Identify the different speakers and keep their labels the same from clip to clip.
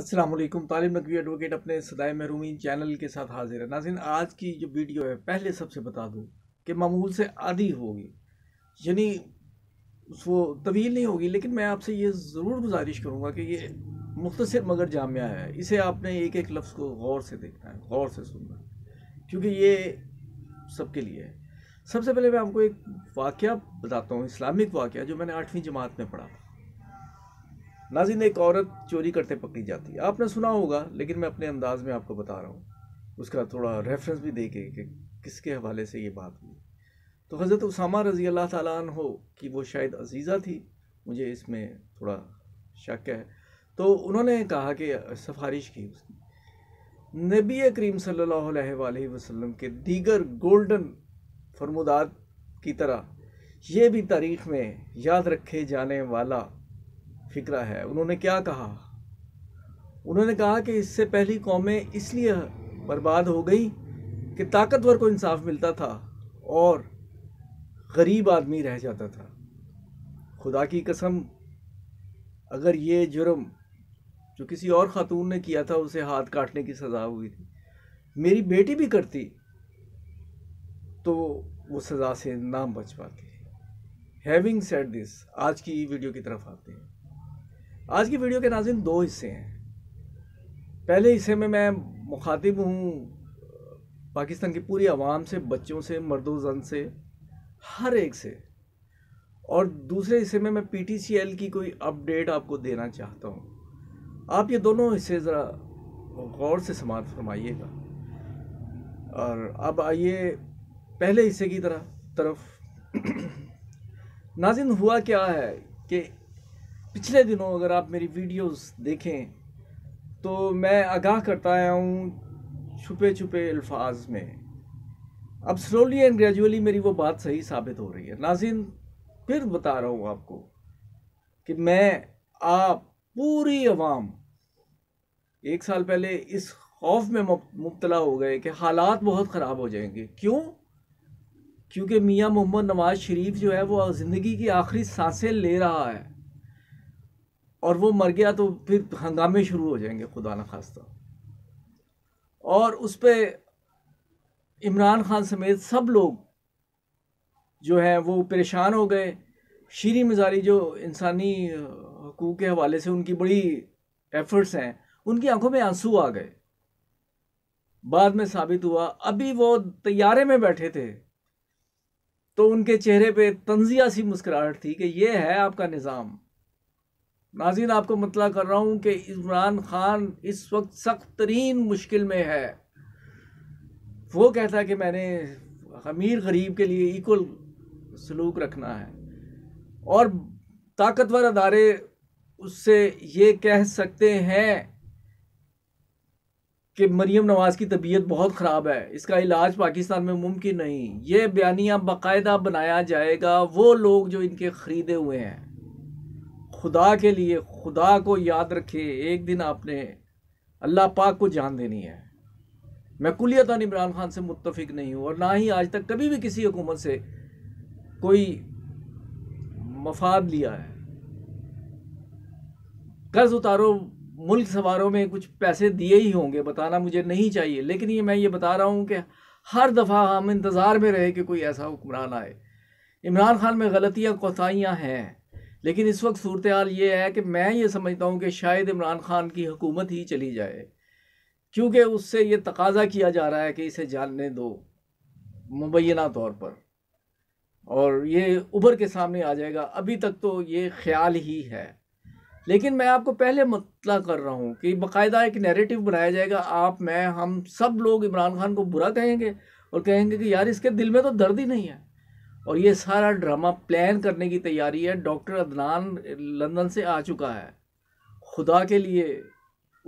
Speaker 1: असलम तालिम नकवी एडवोकेट अपने सदाए महरूमी चैनल के साथ हाजिर है नाजिन आज की जो वीडियो है पहले सबसे बता दूँ कि मामूल से आधी होगी यानी वो तवील नहीं होगी लेकिन मैं आपसे ये ज़रूर गुजारिश करूँगा कि ये मुख्तर मगर जामिया है इसे आपने एक एक लफ्ज़ को गौर से देखना है गौर से सुनना है क्योंकि ये सबके लिए है सबसे पहले मैं आपको एक वाक़ बताता हूँ इस्लामिक वाक़ जो मैंने आठवीं जमात में पढ़ा नाजिंद एक औरत चोरी करते पकड़ी जाती है आपने सुना होगा लेकिन मैं अपने अंदाज में आपको बता रहा हूँ उसका थोड़ा रेफरेंस भी दे के कि किसके हवाले से ये बात हुई तो हज़रत उसामा रज़ी अल्लाह तन हो कि वो शायद अजीज़ा थी मुझे इसमें थोड़ा शक है तो उन्होंने कहा कि सिफारिश की उसकी नबी करीम सल वसम के दीगर गोल्डन फरमुदात की तरह ये भी तारीख में याद रखे जाने वाला फिक्रा है उन्होंने क्या कहा उन्होंने कहा कि इससे पहली कौमें इसलिए बर्बाद हो गई कि ताकतवर को इंसाफ मिलता था और गरीब आदमी रह जाता था खुदा की कसम अगर ये जुर्म जो किसी और ख़ातून ने किया था उसे हाथ काटने की सज़ा हुई थी मेरी बेटी भी करती तो वो सज़ा से ना बच पाती हैविंग सेट दिस आज की वीडियो की तरफ आते हैं आज की वीडियो के नाजिन दो हिस्से हैं पहले हिस्से में मैं मुखातिब हूँ पाकिस्तान की पूरी आवाम से बच्चों से मर्दो जन से हर एक से और दूसरे हिस्से में मैं पी की कोई अपडेट आपको देना चाहता हूँ आप ये दोनों हिस्से ज़रा गौर से समाप्त फरमाइएगा और अब आइए पहले हिस्से की तरह तरफ नाजिन हुआ क्या है कि पिछले दिनों अगर आप मेरी वीडियोस देखें तो मैं आगाह करता आया हूँ छुपे छुपे अल्फाज में अब स्लोली एंड ग्रेजुअली मेरी वो बात सही साबित हो रही है नाजिन फिर बता रहा हूँ आपको कि मैं आप पूरी आवाम एक साल पहले इस खौफ में मुबतला हो गए कि हालात बहुत ख़राब हो जाएंगे क्यों क्योंकि मियाँ मोहम्मद नवाज शरीफ जो है वो ज़िंदगी की आखिरी सांसें ले रहा है और वो मर गया तो फिर हंगामे शुरू हो जाएंगे खुदा न खास्ता और उस पर इमरान खान समेत सब लोग जो हैं वो परेशान हो गए शीरी मजारी जो इंसानी हकूक़ के हवाले से उनकी बड़ी एफर्ट्स हैं उनकी आंखों में आंसू आ गए बाद में साबित हुआ अभी वो तैयारे में बैठे थे तो उनके चेहरे पे तंजिया सी मुस्कुराहट थी कि ये है आपका निज़ाम नाजीन आपको मतला कर रहा हूँ कि इमरान ख़ान इस वक्त सख्त तरीन मुश्किल में है वो कहता है कि मैंने अमीर गरीब के लिए इक्वल सलूक रखना है और ताकतवर अदारे उससे ये कह सकते हैं कि मरीम नवाज़ की तबीयत बहुत ख़राब है इसका इलाज पाकिस्तान में मुमकिन नहीं ये बयानिया बाकायदा बनाया जाएगा वो लोग जो इनके ख़रीदे हुए हैं खुदा के लिए खुदा को याद रखे एक दिन आपने अल्लाह पाक को जान देनी है मैं कुलियतन इमरान खान से मुतफिक नहीं हूँ और ना ही आज तक कभी भी किसी हुकूमत से कोई मफाद लिया है कर्ज उतारो मुल्क सवारों में कुछ पैसे दिए ही होंगे बताना मुझे नहीं चाहिए लेकिन ये मैं ये बता रहा हूँ कि हर दफ़ा हम इंतज़ार में रहे कि कोई ऐसा हुक्मरान आए इमरान खान में गलतियाँ कोताहियाँ हैं लेकिन इस वक्त सूरत हाल ये है कि मैं ये समझता हूँ कि शायद इमरान खान की हुकूमत ही चली जाए क्योंकि उससे ये तकाजा किया जा रहा है कि इसे जानने दो मुबैना तौर पर और ये उभर के सामने आ जाएगा अभी तक तो ये ख्याल ही है लेकिन मैं आपको पहले मतला कर रहा हूँ कि बाकायदा एक नैरेटिव बनाया जाएगा आप मैं हम सब लोग इमरान खान को बुरा कहेंगे और कहेंगे कि यार इसके दिल में तो दर्द ही नहीं है और ये सारा ड्रामा प्लान करने की तैयारी है डॉक्टर अदनान लंदन से आ चुका है खुदा के लिए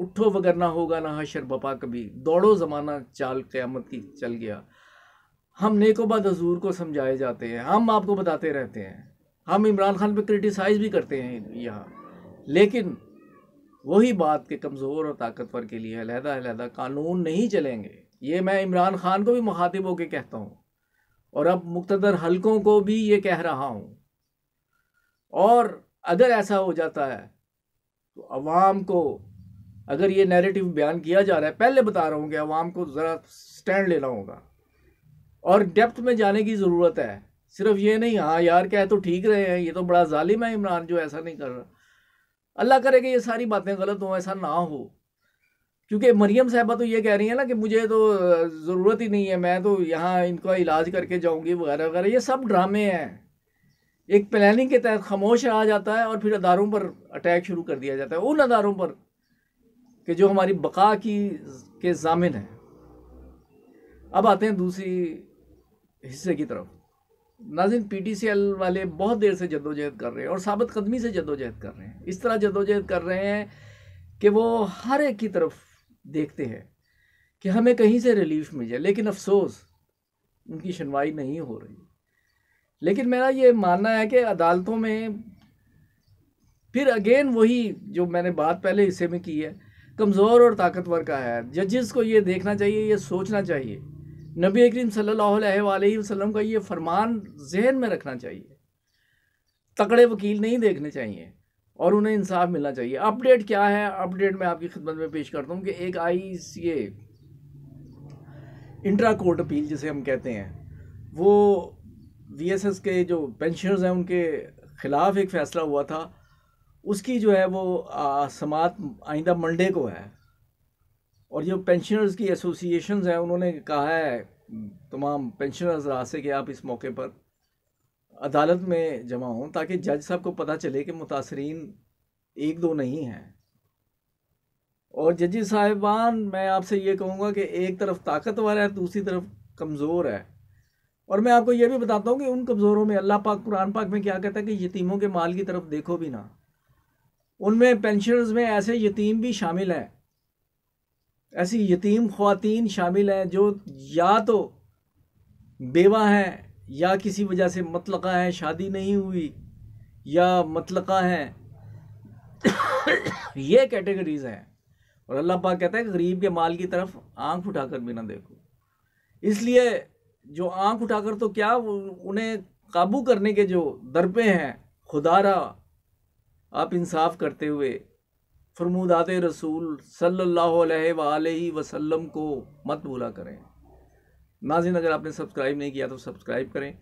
Speaker 1: उठो वगरना होगा ना हशर बपा कभी दौड़ो ज़माना चाल क़्यामत की चल गया हम नेकोबाद हजूर को समझाए जाते हैं हम आपको बताते रहते हैं हम इमरान खान पे क्रिटिसाइज़ भी करते हैं यहाँ लेकिन वही बात के कमज़ोर और ताकतवर के लिए अलहदा अलहदा कानून नहीं चलेंगे ये मैं इमरान खान को भी मुखातिब होकर कहता हूँ और अब मुख्तर हलकों को भी ये कह रहा हूँ और अगर ऐसा हो जाता है तो अवाम को अगर ये नैरेटिव बयान किया जा रहा है पहले बता रहा हूँ कि अवाम को ज़रा स्टैंड लेना होगा और डेप्थ में जाने की ज़रूरत है सिर्फ ये नहीं हाँ यार क्या है तो ठीक रहे हैं ये तो बड़ा ालिम है इमरान जो ऐसा नहीं कर रहा अल्लाह करे कि ये सारी बातें गलत हों ऐसा ना हो क्योंकि मरियम साहबा तो ये कह रही है ना कि मुझे तो ज़रूरत ही नहीं है मैं तो यहाँ इनका इलाज करके जाऊँगी वगैरह वगैरह ये सब ड्रामे हैं एक प्लानिंग के तहत खामोश आ जाता है और फिर अदारों पर अटैक शुरू कर दिया जाता है उन अदारों पर कि जो हमारी बका की के जामिन हैं अब आते हैं दूसरी हिस्से की तरफ नाजिन पीटीसीएल वाले बहुत देर से जद्दोजहद कर रहे हैं और साबित कदमी से जद्दोजहद कर रहे हैं इस तरह जद्दोजहद कर रहे हैं कि वो हर एक की तरफ देखते हैं कि हमें कहीं से रिलीफ मिल जाए लेकिन अफसोस उनकी सुनवाई नहीं हो रही लेकिन मेरा ये मानना है कि अदालतों में फिर अगेन वही जो मैंने बात पहले हिस्से में की है कमज़ोर और ताकतवर का है जजेस को ये देखना चाहिए ये सोचना चाहिए नबी करीम अलैहि वसल्लम का ये फरमान जहन में रखना चाहिए तकड़े वकील नहीं देखने चाहिए और उन्हें इंसाफ मिलना चाहिए अपडेट क्या है अपडेट मैं आपकी खिदमत में पेश करता हूँ कि एक आई ये इंट्रा कोर्ट अपील जिसे हम कहते हैं वो वीएसएस के जो पेंशनर्स हैं उनके ख़िलाफ़ एक फ़ैसला हुआ था उसकी जो है वो समात आइंदा मंडे को है और जो पेंशनर्स की एसोसिएशन हैं उन्होंने कहा है तमाम पेंशनर्स रास्ते कि आप इस मौके पर अदालत में जमा हों ताकि जज साहब को पता चले कि मुतासरीन एक दो नहीं हैं और जजी साहिबान मैं आपसे ये कहूँगा कि एक तरफ ताकतवर है दूसरी तरफ कमज़ोर है और मैं आपको ये भी बताता हूँ कि उन कमज़ोरों में अल्लाह पाक कुरान पाक में क्या कहता है कि यतीमों के माल की तरफ देखो भी ना उनमें पेंशनर्स में ऐसे यतीम भी शामिल हैं ऐसी यतीम ख़वातीन शामिल हैं जो या तो बेवा हैं या किसी वजह से मतलका है शादी नहीं हुई या मतलका है ये कैटेगरीज़ हैं और अल्लाह पाक कहता है कि गरीब के माल की तरफ आंख उठाकर भी ना देखो इसलिए जो आंख उठाकर तो क्या उन्हें काबू करने के जो दरपे हैं खुदारा आप इंसाफ करते हुए फरमूदात रसूल सल्लल्लाहु अलैहि वसल्लम को मत भूला करें नाजिन अगर आपने सब्सक्राइब नहीं किया तो सब्सक्राइब करें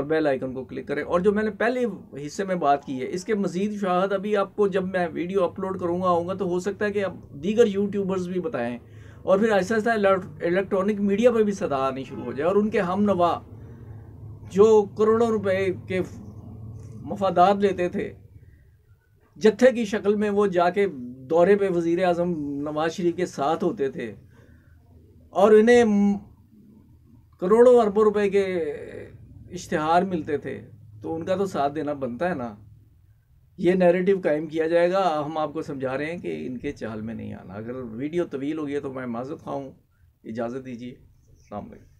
Speaker 1: और बेल आइकन को क्लिक करें और जो मैंने पहले हिस्से में बात की है इसके मजीद शाहद अभी आपको जब मैं वीडियो अपलोड करूँगा आऊँगा तो हो सकता है कि आप दीगर यूट्यूबर्स भी बताएं और फिर ऐसा ऐसा इलेक्ट्रॉनिक मीडिया पर भी सदा आनी शुरू हो जाए और उनके हम नवा जो करोड़ों रुपए के मफादात लेते थे जत्थे की शक्ल में वो जाके दौरे पे वज़ी अजम नवाज शरीफ के साथ होते थे और इन्हें करोड़ों अरबों रुपए के इश्तहार मिलते थे तो उनका तो साथ देना बनता है ना ये नैरेटिव कायम किया जाएगा हम आपको समझा रहे हैं कि इनके चाल में नहीं आना अगर वीडियो तवील हो गया तो मैं माजत खाऊँ इजाज़त दीजिए अलैक्म